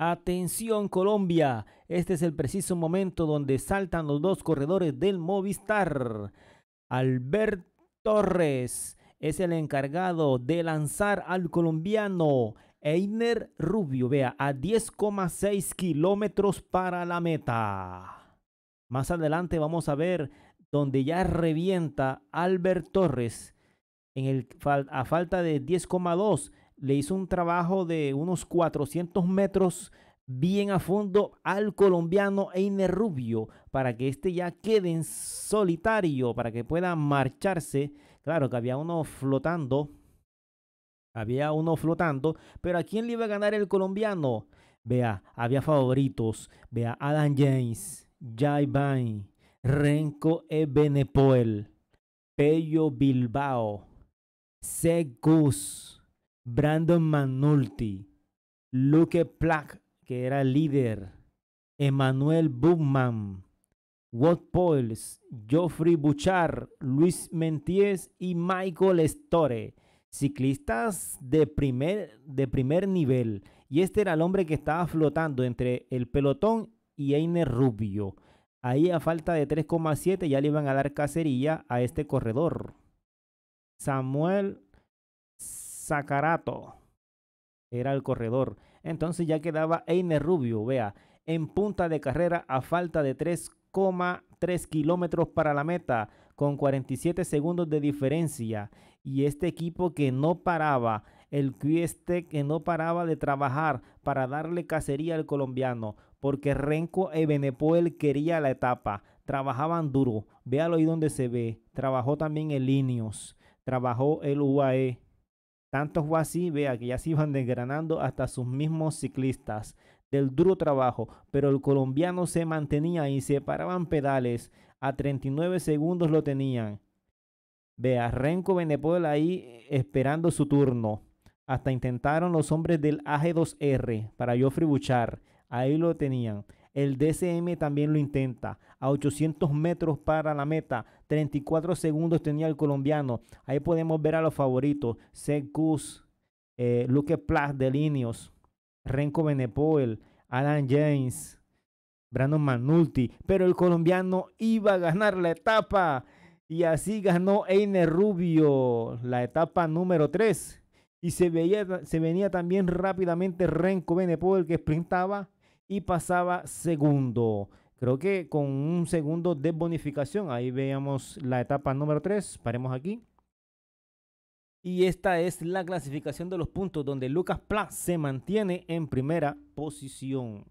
Atención Colombia, este es el preciso momento donde saltan los dos corredores del Movistar. Albert Torres es el encargado de lanzar al colombiano Einer Rubio, vea, a 10,6 kilómetros para la meta. Más adelante vamos a ver donde ya revienta Albert Torres a falta de 10,2 le hizo un trabajo de unos 400 metros bien a fondo al colombiano Einer Rubio para que este ya quede en solitario, para que pueda marcharse. Claro que había uno flotando, había uno flotando, pero ¿a quién le iba a ganar el colombiano? Vea, había favoritos, vea, Adam James, Jai Bain, Renko Ebenepoel, Pello Bilbao, Segus. Brandon Manulti, Luke Plack, que era líder, Emmanuel Bugman, Watt Poels. Geoffrey Buchar, Luis Menties y Michael Store. Ciclistas de primer, de primer nivel. Y este era el hombre que estaba flotando entre el pelotón y Aine Rubio. Ahí a falta de 3,7 ya le iban a dar cacería a este corredor. Samuel Zacarato era el corredor. Entonces ya quedaba Einer Rubio, vea, en punta de carrera a falta de 3,3 kilómetros para la meta, con 47 segundos de diferencia. Y este equipo que no paraba, el este que no paraba de trabajar para darle cacería al colombiano, porque Renko Ebenepoel quería la etapa. Trabajaban duro, véalo ahí donde se ve. Trabajó también el Ineos, trabajó el UAE, tanto fue así, vea que ya se iban desgranando hasta sus mismos ciclistas del duro trabajo, pero el colombiano se mantenía y se paraban pedales. A 39 segundos lo tenían. Vea, Renko Benepol ahí eh, esperando su turno. Hasta intentaron los hombres del AG2R para Joffrey Buchar. Ahí lo tenían. El DCM también lo intenta. A 800 metros para la meta. 34 segundos tenía el colombiano. Ahí podemos ver a los favoritos. Secus, eh, Luque Plas de Linios, Renko Benepoel, Alan James, Brandon Manulti. Pero el colombiano iba a ganar la etapa. Y así ganó Einer Rubio la etapa número 3. Y se, se venía también rápidamente Renko Benepoel que sprintaba y pasaba segundo. Creo que con un segundo de bonificación, ahí veíamos la etapa número 3, paremos aquí. Y esta es la clasificación de los puntos donde Lucas Pla se mantiene en primera posición.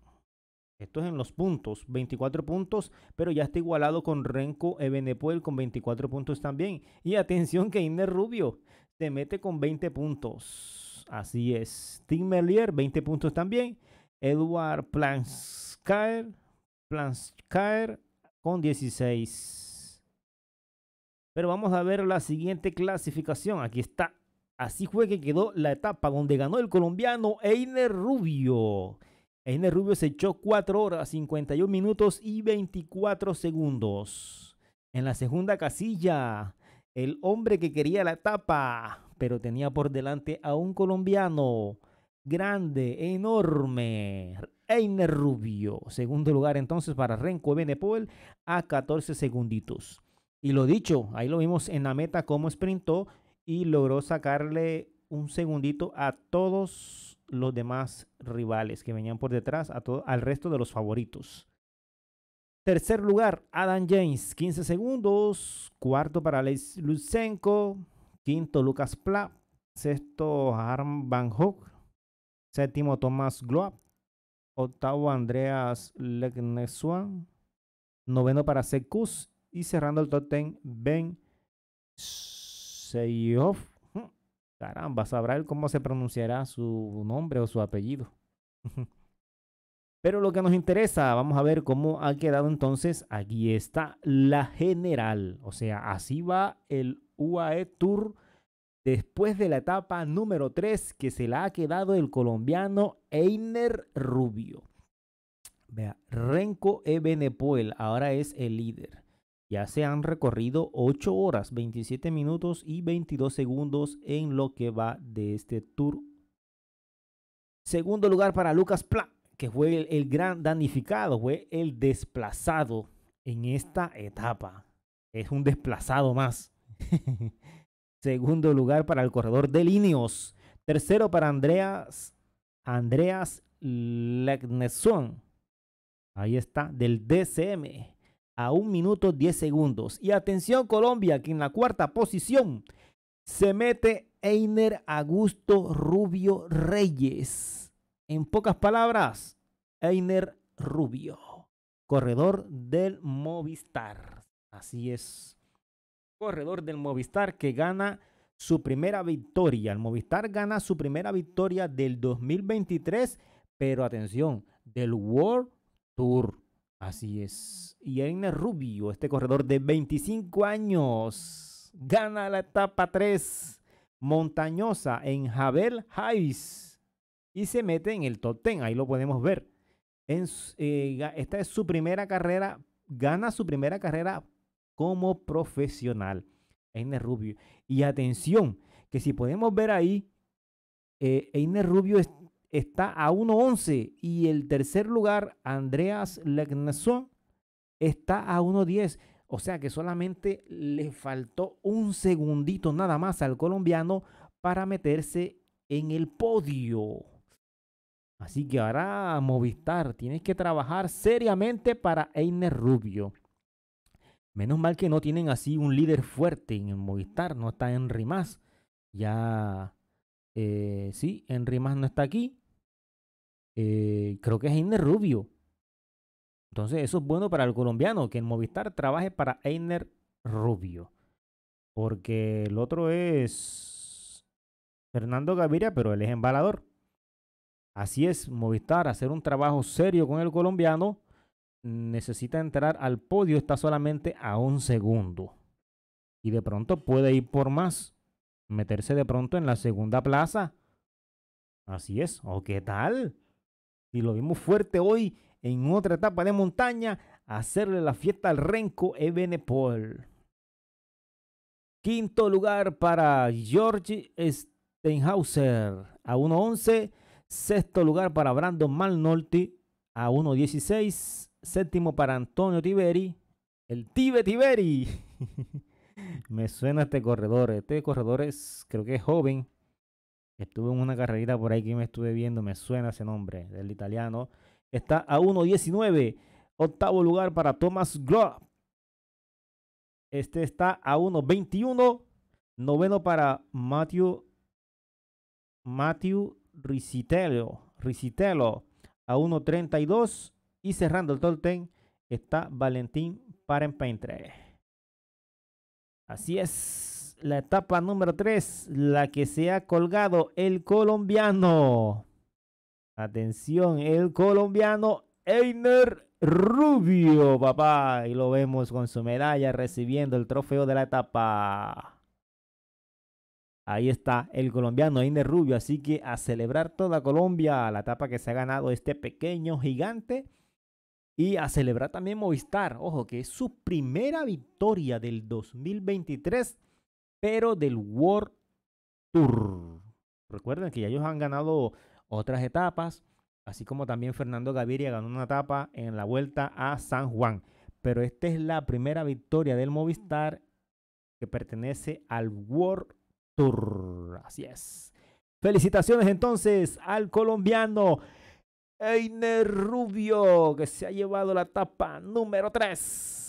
Esto es en los puntos, 24 puntos, pero ya está igualado con Renko Ebenepoel con 24 puntos también. Y atención que Inés Rubio se mete con 20 puntos. Así es. Tim Melier 20 puntos también. Edward Planskaer, Planskaer con 16. Pero vamos a ver la siguiente clasificación. Aquí está. Así fue que quedó la etapa donde ganó el colombiano Einer Rubio. Einer Rubio se echó 4 horas, 51 minutos y 24 segundos. En la segunda casilla, el hombre que quería la etapa, pero tenía por delante a un colombiano, grande, enorme. Einer Rubio, segundo lugar entonces para Renko Benepoel a 14 segunditos. Y lo dicho, ahí lo vimos en la meta cómo sprintó y logró sacarle un segundito a todos los demás rivales que venían por detrás, al resto de los favoritos. Tercer lugar, Adam James, 15 segundos. Cuarto para Leis Quinto, Lucas Pla. Sexto, Arm Van Hoek. Séptimo, Tomás Gloab. Octavo, Andreas Legnesuan. Noveno para Secus. Y cerrando el top Ben Seyov. Hmm, caramba, sabrá él cómo se pronunciará su nombre o su apellido. Pero lo que nos interesa, vamos a ver cómo ha quedado entonces. Aquí está la general. O sea, así va el UAE Tour después de la etapa número 3 que se la ha quedado el colombiano Einer Rubio. Vea, Renko Ebenepoel ahora es el líder. Ya se han recorrido 8 horas, 27 minutos y 22 segundos en lo que va de este tour. Segundo lugar para Lucas Pla, que fue el, gran danificado, fue el desplazado en esta etapa. Es un desplazado más. Segundo lugar para el corredor de Linios. Tercero para Andreas, Andreas Legneson. Ahí está, del DCM. A un minuto diez segundos. Y atención Colombia, que en la cuarta posición se mete Einer Augusto Rubio Reyes. En pocas palabras, Einer Rubio, corredor del Movistar. Así es corredor del Movistar que gana su primera victoria. El Movistar gana su primera victoria del 2023, pero atención, del World Tour. Así es. Y el Rubio, este corredor de 25 años, gana la etapa 3 montañosa en Javel Hayes y se mete en el top 10. Ahí lo podemos ver. Eh, esta es su primera carrera, gana su primera carrera como profesional. Einer Rubio. Y atención, que si podemos ver ahí, Einer eh, Rubio está a 1.11 y el tercer lugar, Andreas Legnason, está a 1.10. O sea que solamente le faltó un segundito nada más al colombiano para meterse en el podio. Así que ahora Movistar, tienes que trabajar seriamente para Einer Rubio. Menos mal que no tienen así un líder fuerte en el Movistar, no está Henry Más. Ya, eh, sí, Henry Más no está aquí. Eh, creo que es Einer Rubio. Entonces eso es bueno para el colombiano, que el Movistar trabaje para Einer Rubio. Porque el otro es Fernando Gaviria, pero él es embalador. Así es, Movistar, hacer un trabajo serio con el colombiano necesita entrar al podio está solamente a un segundo. Y de pronto puede ir por más. Meterse de pronto en la segunda plaza. Así es. ¿O qué tal? y lo vimos fuerte hoy en otra etapa de montaña, hacerle la fiesta al Renko Ebenepol. Quinto lugar para George Steinhauser a 1.11. Sexto lugar para Brandon Malnolti a 1.16 séptimo para Antonio Tiberi, el Tibe Tiberi. Me suena este corredor, este corredor es, creo que es joven. Estuve en una carrerita por ahí que me estuve viendo, me suena ese nombre del italiano. Está a 1.19, octavo lugar para Thomas Glob. Este está a 1.21, noveno para Matthew, Matthew Ricitello, Ricitello a 1.32. Y cerrando el tolten está Valentín Parenpaintre. Así es, la etapa número 3, la que se ha colgado el colombiano. Atención, el colombiano Einer Rubio, papá. Y lo vemos con su medalla recibiendo el trofeo de la etapa. Ahí está el colombiano Einer Rubio. Así que a celebrar toda Colombia la etapa que se ha ganado este pequeño gigante y a celebrar también Movistar, ojo, que es su primera victoria del 2023, pero del World Tour. Recuerden que ya ellos han ganado otras etapas, así como también Fernando Gaviria ganó una etapa en la vuelta a San Juan. Pero esta es la primera victoria del Movistar que pertenece al World Tour. Así es. Felicitaciones entonces al colombiano Einer Rubio, que se ha llevado la tapa número 3.